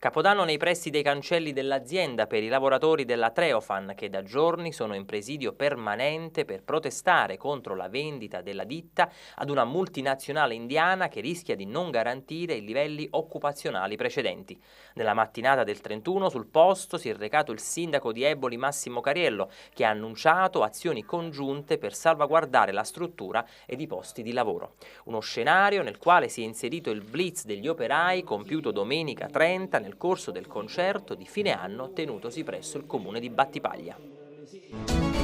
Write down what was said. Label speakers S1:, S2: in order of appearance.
S1: Capodanno nei pressi dei cancelli dell'azienda per i lavoratori della Treofan che da giorni sono in presidio permanente per protestare contro la vendita della ditta ad una multinazionale indiana che rischia di non garantire i livelli occupazionali precedenti. Nella mattinata del 31 sul posto si è recato il sindaco di Eboli Massimo Cariello che ha annunciato azioni congiunte per salvaguardare la struttura ed i posti di lavoro. Uno scenario nel quale si è inserito il blitz degli operai compiuto domenica 30 nel nel corso del concerto di fine anno tenutosi presso il comune di Battipaglia.